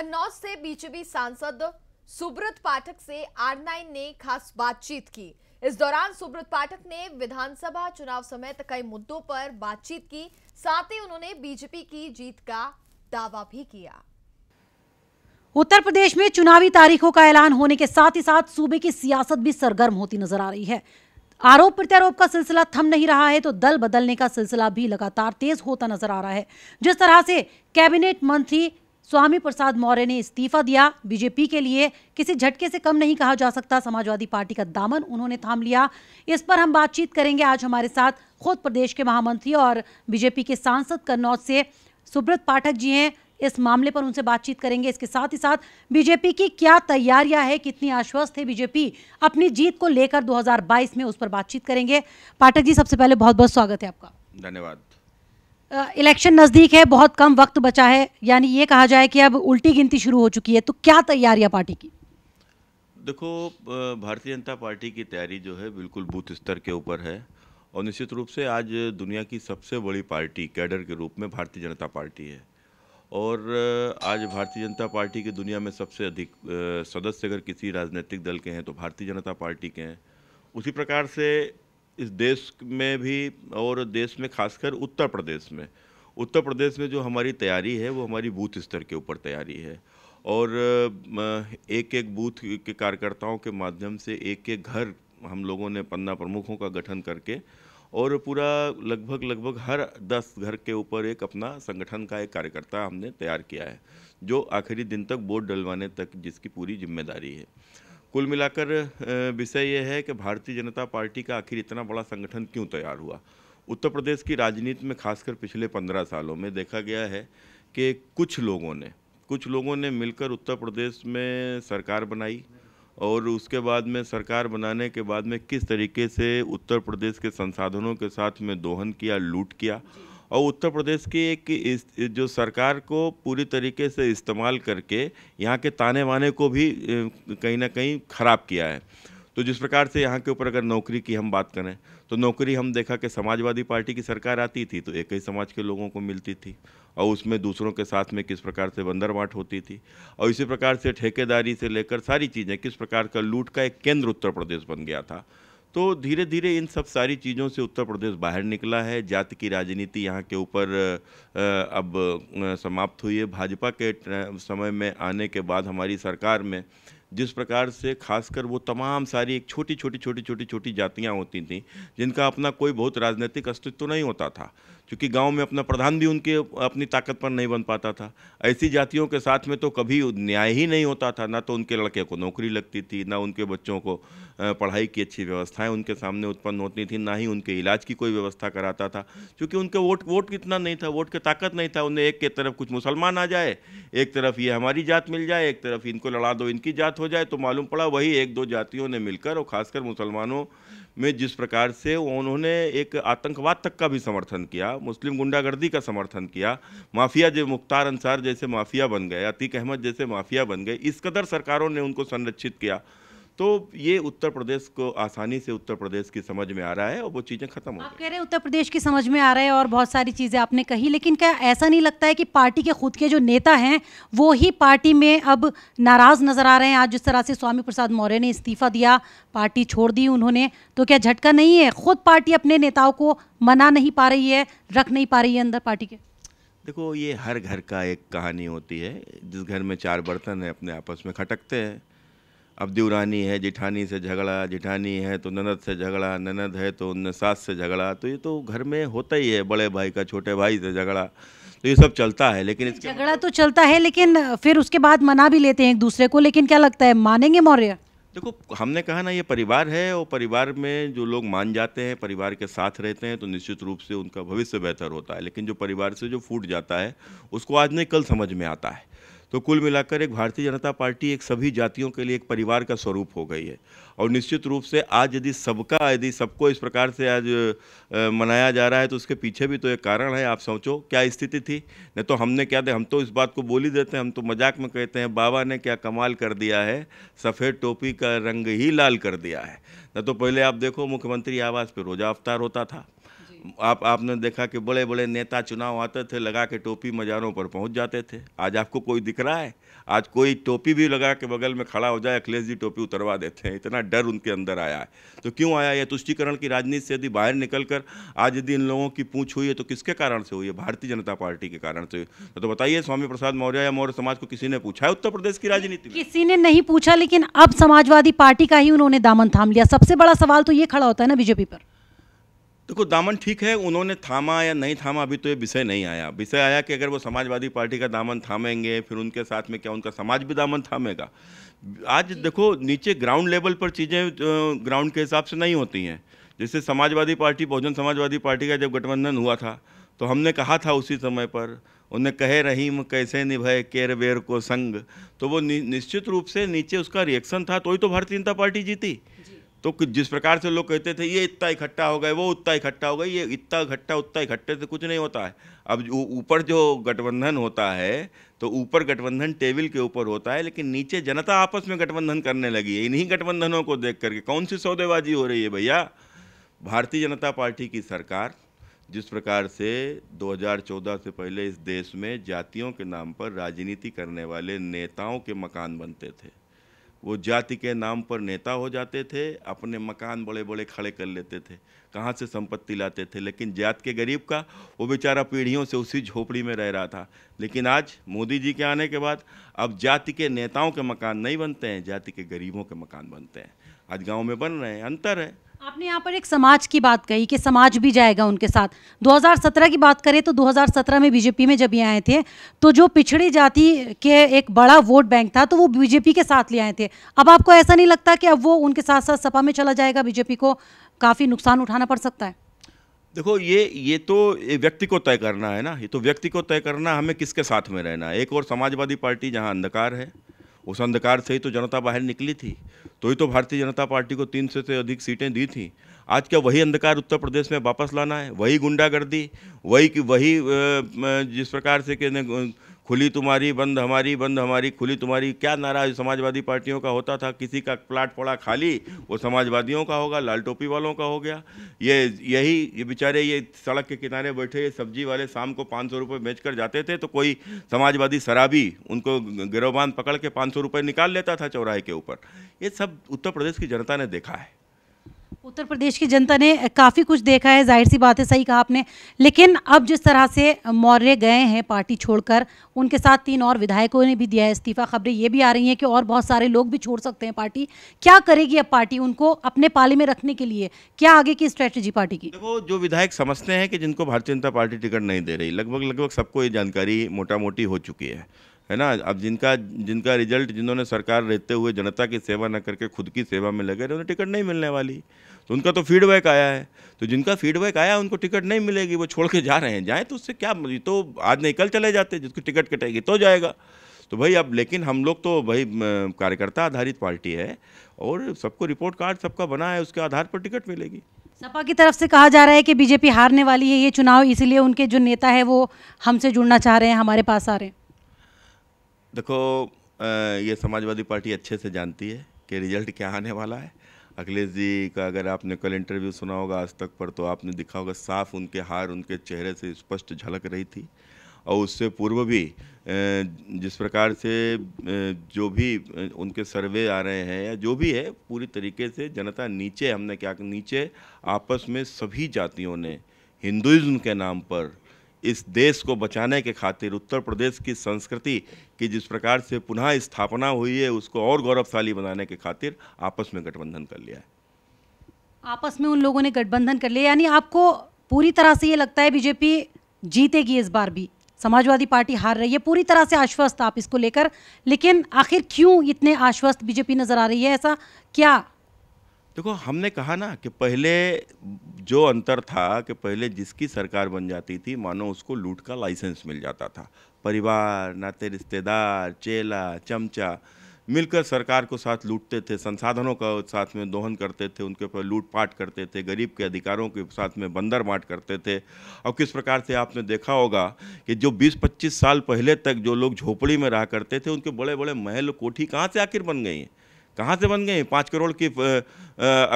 कन्नौज से बीजेपी सांसद सुब्रत पाठक से आर ने खास बातचीत की इस दौरान सुब्रत पाठक ने विधानसभा चुनाव समेत कई मुद्दों पर बातचीत की साथ ही उन्होंने बीजेपी की जीत का दावा भी किया उत्तर प्रदेश में चुनावी तारीखों का ऐलान होने के साथ ही साथ सूबे की सियासत भी सरगर्म होती नजर आ रही है आरोप प्रत्यारोप का सिलसिला थम नहीं रहा है तो दल बदलने का सिलसिला भी लगातार तेज होता नजर आ रहा है जिस तरह से कैबिनेट मंत्री स्वामी प्रसाद मौर्य ने इस्तीफा दिया बीजेपी के लिए किसी झटके से कम नहीं कहा जा सकता समाजवादी पार्टी का दामन उन्होंने थाम लिया इस पर हम बातचीत करेंगे आज हमारे साथ खुद प्रदेश के महामंत्री और बीजेपी के सांसद कन्नौज से सुब्रत पाठक जी हैं इस मामले पर उनसे बातचीत करेंगे इसके साथ ही साथ बीजेपी की क्या तैयारियां है कितनी आश्वस्त है बीजेपी अपनी जीत को लेकर 2022 में उस पर बातचीत करेंगे पाठक जी सबसे पहले बहुत बहुत स्वागत है आपका धन्यवाद इलेक्शन नज़दीक है बहुत कम वक्त बचा है यानी ये कहा जाए कि अब उल्टी गिनती शुरू हो चुकी है तो क्या तैयारियां पार्टी की देखो भारतीय जनता पार्टी की तैयारी जो है बिल्कुल बूथ स्तर के ऊपर है और निश्चित रूप से आज दुनिया की सबसे बड़ी पार्टी कैडर के रूप में भारतीय जनता पार्टी है और आज भारतीय जनता पार्टी की दुनिया में सबसे अधिक सदस्य अगर किसी राजनीतिक दल के हैं तो भारतीय जनता पार्टी के हैं उसी प्रकार से इस देश में भी और देश में खासकर उत्तर प्रदेश में उत्तर प्रदेश में जो हमारी तैयारी है वो हमारी बूथ स्तर के ऊपर तैयारी है और एक एक बूथ के कार्यकर्ताओं के माध्यम से एक एक घर हम लोगों ने पन्ना प्रमुखों का गठन करके और पूरा लगभग लगभग हर दस घर के ऊपर एक अपना संगठन का एक कार्यकर्ता हमने तैयार किया है जो आखिरी दिन तक वोट डलवाने तक जिसकी पूरी जिम्मेदारी है कुल मिलाकर विषय ये है कि भारतीय जनता पार्टी का आखिर इतना बड़ा संगठन क्यों तैयार हुआ उत्तर प्रदेश की राजनीति में खासकर पिछले पंद्रह सालों में देखा गया है कि कुछ लोगों ने कुछ लोगों ने मिलकर उत्तर प्रदेश में सरकार बनाई और उसके बाद में सरकार बनाने के बाद में किस तरीके से उत्तर प्रदेश के संसाधनों के साथ में दोहन किया लूट किया और उत्तर प्रदेश की एक जो सरकार को पूरी तरीके से इस्तेमाल करके यहाँ के ताने वाने को भी कहीं ना कहीं ख़राब किया है तो जिस प्रकार से यहाँ के ऊपर अगर नौकरी की हम बात करें तो नौकरी हम देखा कि समाजवादी पार्टी की सरकार आती थी तो एक ही समाज के लोगों को मिलती थी और उसमें दूसरों के साथ में किस प्रकार से बंदरबाट होती थी और इसी प्रकार से ठेकेदारी से लेकर सारी चीज़ें किस प्रकार का लूट का एक केंद्र उत्तर प्रदेश बन गया था तो धीरे धीरे इन सब सारी चीज़ों से उत्तर प्रदेश बाहर निकला है जाति की राजनीति यहाँ के ऊपर अब समाप्त हुई है भाजपा के समय में आने के बाद हमारी सरकार में जिस प्रकार से खासकर वो तमाम सारी एक छोटी छोटी छोटी छोटी छोटी जातियाँ होती थीं जिनका अपना कोई बहुत राजनीतिक अस्तित्व नहीं होता था क्योंकि गांव में अपना प्रधान भी उनके अपनी ताकत पर नहीं बन पाता था ऐसी जातियों के साथ में तो कभी न्याय ही नहीं होता था ना तो उनके लड़के को नौकरी लगती थी ना उनके बच्चों को पढ़ाई की अच्छी व्यवस्थाएं उनके सामने उत्पन्न होती थी ना ही उनके इलाज की कोई व्यवस्था कराता था क्योंकि उनके वोट वोट कितना नहीं था वोट की ताकत नहीं था उन्हें एक के तरफ कुछ मुसलमान आ जाए एक तरफ ये हमारी जात मिल जाए एक तरफ इनको लड़ा दो इनकी जात हो जाए तो मालूम पड़ा वही एक दो जातियों ने मिलकर और ख़ासकर मुसलमानों में जिस प्रकार से उन्होंने एक आतंकवाद तक का भी समर्थन किया मुस्लिम गुंडागर्दी का समर्थन किया माफिया जो मुख्तार अंसार जैसे माफिया बन गए अतीक अहमद जैसे माफिया बन गए इस कदर सरकारों ने उनको संरक्षित किया तो ये उत्तर प्रदेश को आसानी से उत्तर प्रदेश की समझ में आ रहा है और वो चीज़ें खत्म हो आप कह रहे हैं उत्तर प्रदेश की समझ में आ रहा है और बहुत सारी चीज़ें आपने कही लेकिन क्या ऐसा नहीं लगता है कि पार्टी के खुद के जो नेता हैं वो ही पार्टी में अब नाराज़ नज़र आ रहे हैं आज जिस तरह से स्वामी प्रसाद मौर्य ने इस्तीफा दिया पार्टी छोड़ दी उन्होंने तो क्या झटका नहीं है खुद पार्टी अपने नेताओं को मना नहीं पा रही है रख नहीं पा रही है अंदर पार्टी के देखो ये हर घर का एक कहानी होती है जिस घर में चार बर्तन है अपने आपस में खटकते हैं अब देवरानी है जेठानी से झगड़ा जेठानी है तो ननद से झगड़ा ननद है तो सास से झगड़ा तो ये तो घर में होता ही है बड़े भाई का छोटे भाई से झगड़ा तो ये सब चलता है लेकिन झगड़ा तो चलता है लेकिन फिर उसके बाद मना भी लेते हैं एक दूसरे को लेकिन क्या लगता है मानेंगे मौर्य देखो हमने कहा ना ये परिवार है और परिवार में जो लोग मान जाते हैं परिवार के साथ रहते हैं तो निश्चित रूप से उनका भविष्य बेहतर होता है लेकिन जो परिवार से जो फूट जाता है उसको आज नहीं कल समझ में आता है तो कुल मिलाकर एक भारतीय जनता पार्टी एक सभी जातियों के लिए एक परिवार का स्वरूप हो गई है और निश्चित रूप से आज यदि सबका यदि सबको इस प्रकार से आज मनाया जा रहा है तो उसके पीछे भी तो एक कारण है आप सोचो क्या स्थिति थी नहीं तो हमने क्या दे हम तो इस बात को बोली देते हैं हम तो मजाक में कहते हैं बाबा ने क्या कमाल कर दिया है सफ़ेद टोपी का रंग ही लाल कर दिया है न तो पहले आप देखो मुख्यमंत्री आवास पर रोजा अवतार होता था आप आपने देखा कि बड़े बड़े नेता चुनाव आते थे लगा के टोपी मजारों पर पहुंच जाते थे आज आपको कोई दिख रहा है आज कोई टोपी भी लगा के बगल में खड़ा हो जाए अखिलेश जी टोपी उतरवा देते हैं इतना डर उनके अंदर आया है तो क्यों आया ये तुष्टिकरण की राजनीति से यदि बाहर निकल कर आज यदि इन लोगों की पूछ हुई है तो किसके कारण से हुई है भारतीय जनता पार्टी के कारण से तो, तो बताइए स्वामी प्रसाद मौर्य या मौर्य समाज को किसी ने पूछा है उत्तर प्रदेश की राजनीति किसी ने नहीं पूछा लेकिन अब समाजवादी पार्टी का ही उन्होंने दामन थाम लिया सबसे बड़ा सवाल तो ये खड़ा होता है ना बीजेपी पर देखो दामन ठीक है उन्होंने थामा या नहीं थामा अभी तो ये विषय नहीं आया विषय आया कि अगर वो समाजवादी पार्टी का दामन थामेंगे फिर उनके साथ में क्या उनका समाज भी दामन थामेगा आज देखो नीचे ग्राउंड लेवल पर चीज़ें ग्राउंड के हिसाब से नहीं होती हैं जैसे समाजवादी पार्टी बहुजन समाजवादी पार्टी का जब गठबंधन हुआ था तो हमने कहा था उसी समय पर उन्हें कहे रहीम कैसे निभाए केर वेर को संग तो वो नि, निश्चित रूप से नीचे उसका रिएक्शन था तो ही तो भारतीय जनता पार्टी जीती जी। तो जिस प्रकार से लोग कहते थे ये इतना इकट्ठा हो गए वो उतना इकट्ठा हो गए ये इतना इकट्ठा उतना इकट्ठे से कुछ नहीं होता है अब ऊपर जो गठबंधन होता है तो ऊपर गठबंधन टेबल के ऊपर होता है लेकिन नीचे जनता आपस में गठबंधन करने लगी है इन्हीं गठबंधनों को देख करके कौन सी सौदेबाजी हो रही है भैया भारतीय जनता पार्टी की सरकार जिस प्रकार से 2014 से पहले इस देश में जातियों के नाम पर राजनीति करने वाले नेताओं के मकान बनते थे वो जाति के नाम पर नेता हो जाते थे अपने मकान बड़े बड़े खड़े कर लेते थे कहाँ से संपत्ति लाते थे लेकिन जात के गरीब का वो बेचारा पीढ़ियों से उसी झोपड़ी में रह रहा था लेकिन आज मोदी जी के आने के बाद अब जाति के नेताओं के मकान नहीं बनते हैं जाति के गरीबों के मकान बनते हैं आज गाँव में बन रहे हैं अंतर है आपने यहाँ पर एक समाज की बात कही कि समाज भी जाएगा उनके साथ 2017 की बात करें तो 2017 में बीजेपी में जब ये आए थे तो जो पिछड़ी जाति के एक बड़ा वोट बैंक था तो वो बीजेपी के साथ ले आए थे अब आपको ऐसा नहीं लगता कि अब वो उनके साथ साथ सपा में चला जाएगा बीजेपी को काफ़ी नुकसान उठाना पड़ सकता है देखो ये ये तो व्यक्ति को तय करना है ना ये तो व्यक्ति को तय करना हमें किसके साथ में रहना है एक और समाजवादी पार्टी जहाँ अंधकार है उस अंधकार से ही तो जनता बाहर निकली थी तो ही तो भारतीय जनता पार्टी को तीन सौ से अधिक सीटें दी थी आज क्या वही अंधकार उत्तर प्रदेश में वापस लाना है वही गुंडागर्दी वही कि वही जिस प्रकार से कि खुली तुम्हारी बंद हमारी बंद हमारी खुली तुम्हारी क्या नारा समाजवादी पार्टियों का होता था किसी का प्लाट पड़ा खाली वो समाजवादियों का होगा लाल टोपी वालों का हो गया ये यही ये बेचारे ये सड़क के किनारे बैठे सब्जी वाले शाम को पाँच सौ रुपये बेच कर जाते थे तो कोई समाजवादी शराबी उनको गिरोहबान पकड़ के पाँच सौ रुपये निकाल लेता था चौराहे के ऊपर ये सब उत्तर प्रदेश की जनता ने देखा है उत्तर प्रदेश की जनता ने काफ़ी कुछ देखा है जाहिर सी बात है सही कहा आपने लेकिन अब जिस तरह से मौर्य गए हैं पार्टी छोड़कर उनके साथ तीन और विधायकों ने भी दिया है इस्तीफा खबरें ये भी आ रही हैं कि और बहुत सारे लोग भी छोड़ सकते हैं पार्टी क्या करेगी अब पार्टी उनको अपने पाले में रखने के लिए क्या आगे की स्ट्रैटेजी पार्टी की देखो जो विधायक समझते हैं कि जिनको भारतीय जनता पार्टी टिकट नहीं दे रही लगभग लगभग सबको ये जानकारी मोटा मोटी हो चुकी है है ना अब जिनका जिनका रिजल्ट जिन्होंने सरकार रहते हुए जनता की सेवा न करके खुद की सेवा में लगे उन्हें टिकट नहीं मिलने वाली तो उनका तो फीडबैक आया है तो जिनका फीडबैक आया उनको टिकट नहीं मिलेगी वो छोड़ के जा रहे हैं जाएँ तो उससे क्या तो आज नहीं कल चले जाते जिसकी टिकट कटेगी तो जाएगा तो भाई अब लेकिन हम लोग तो भाई कार्यकर्ता आधारित पार्टी है और सबको रिपोर्ट कार्ड सबका बना है उसके आधार पर टिकट मिलेगी सपा की तरफ से कहा जा रहा है कि बीजेपी हारने वाली है ये चुनाव इसलिए उनके जो नेता है वो हमसे जुड़ना चाह रहे हैं हमारे पास आ रहे हैं देखो ये समाजवादी पार्टी अच्छे से जानती है कि रिजल्ट क्या आने वाला है अखिलेश जी का अगर आपने कल इंटरव्यू सुना होगा आज तक पर तो आपने दिखा होगा साफ उनके हार उनके चेहरे से स्पष्ट झलक रही थी और उससे पूर्व भी जिस प्रकार से जो भी उनके सर्वे आ रहे हैं या जो भी है पूरी तरीके से जनता नीचे हमने क्या नीचे आपस में सभी जातियों ने हिंदुज़्म के नाम पर इस देश को बचाने के खातिर उत्तर प्रदेश की संस्कृति की जिस प्रकार से पुनः स्थापना हुई है उसको और गौरवशाली बनाने के खातिर आपस में गठबंधन कर लिया है आपस में उन लोगों ने गठबंधन कर लिया यानी आपको पूरी तरह से ये लगता है बीजेपी जीतेगी इस बार भी समाजवादी पार्टी हार रही है पूरी तरह से आश्वस्त आप इसको लेकर लेकिन आखिर क्यों इतने आश्वस्त बीजेपी नज़र आ रही है ऐसा क्या देखो हमने कहा ना कि पहले जो अंतर था कि पहले जिसकी सरकार बन जाती थी मानो उसको लूट का लाइसेंस मिल जाता था परिवार नाते रिश्तेदार चेला चमचा मिलकर सरकार को साथ लूटते थे संसाधनों का साथ में दोहन करते थे उनके ऊपर लूटपाट करते थे गरीब के अधिकारों के साथ में बंदर बाट करते थे और किस प्रकार से आपने देखा होगा कि जो 20-25 साल पहले तक जो लोग झोपड़ी में रहा करते थे उनके बड़े बड़े महल कोठी कहाँ से आखिर बन गई हैं कहाँ से बन गए पाँच करोड़ की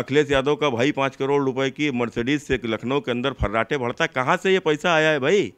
अखिलेश यादव का भाई पाँच करोड़ रुपए की मर्सिडीज से लखनऊ के अंदर फर्राटे भरता है कहाँ से ये पैसा आया है भाई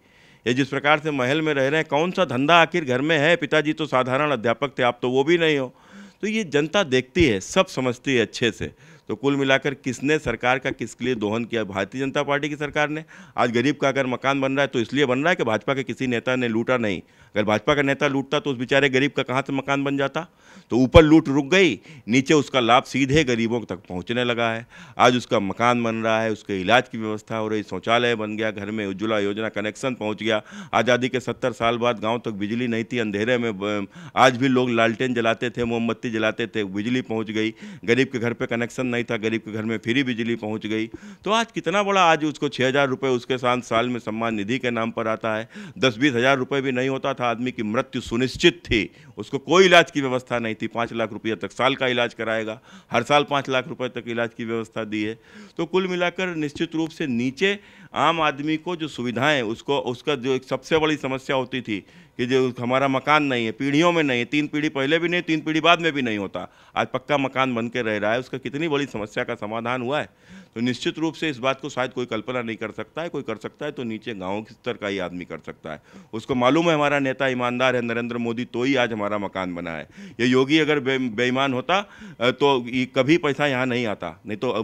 ये जिस प्रकार से महल में रह रहे हैं कौन सा धंधा आखिर घर में है पिताजी तो साधारण अध्यापक थे आप तो वो भी नहीं हो तो ये जनता देखती है सब समझती है अच्छे से तो कुल मिलाकर किसने सरकार का किसके लिए दोहन किया भारतीय जनता पार्टी की सरकार ने आज गरीब का अगर मकान बन रहा है तो इसलिए बन रहा है कि भाजपा के किसी नेता ने लूटा नहीं अगर भाजपा का नेता लूटता तो उस बेचारे गरीब का कहाँ से मकान बन जाता तो ऊपर लूट रुक गई नीचे उसका लाभ सीधे गरीबों तक पहुँचने लगा है आज उसका मकान बन रहा है उसके इलाज की व्यवस्था हो रही शौचालय बन गया घर में उज्ज्वला योजना कनेक्शन पहुँच गया आज़ादी के सत्तर साल बाद गाँव तक बिजली नहीं थी अंधेरे में आज भी लोग लालटेन जलाते थे मोमबत्ती जलाते थे बिजली पहुँच गई गरीब के घर पर कनेक्शन नहीं था गरीब के घर में फ्री बिजली पहुंच गई तो आज कितना बड़ा आज उसको छः हज़ार रुपये उसके साथ साल में सम्मान निधि के नाम पर आता है दस बीस हज़ार रुपये भी नहीं होता था आदमी की मृत्यु सुनिश्चित थी उसको कोई इलाज की व्यवस्था नहीं थी पाँच लाख रुपये तक साल का इलाज कराएगा हर साल पाँच लाख रुपये तक इलाज की व्यवस्था दी है तो कुल मिलाकर निश्चित रूप से नीचे आम आदमी को जो सुविधाएं उसको उसका जो एक सबसे बड़ी समस्या होती थी कि जो हमारा मकान नहीं है पीढ़ियों में नहीं है तीन पीढ़ी पहले भी नहीं तीन पीढ़ी बाद में भी नहीं होता आज पक्का मकान बन के रह रहा है उसका कितनी बड़ी समस्या का समाधान हुआ है तो निश्चित रूप से इस बात को शायद कोई कल्पना नहीं कर सकता है कोई कर सकता है तो नीचे गाँव के स्तर का ही आदमी कर सकता है उसको मालूम है हमारा नेता ईमानदार है नरेंद्र मोदी तो ही आज हमारा मकान बना है ये योगी अगर बेईमान होता तो कभी पैसा यहाँ नहीं आता नहीं तो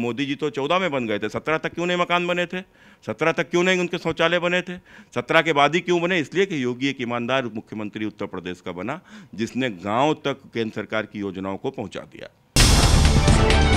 मोदी जी तो चौदह में बन गए थे सत्रह तक क्यों नहीं मकान बने थे सत्रह तक क्यों नहीं उनके शौचालय बने थे सत्रह के बाद ही क्यों बने इसलिए कि योगी एक ईमानदार मुख्यमंत्री उत्तर प्रदेश का बना जिसने गाँव तक केंद्र सरकार की योजनाओं को पहुँचा दिया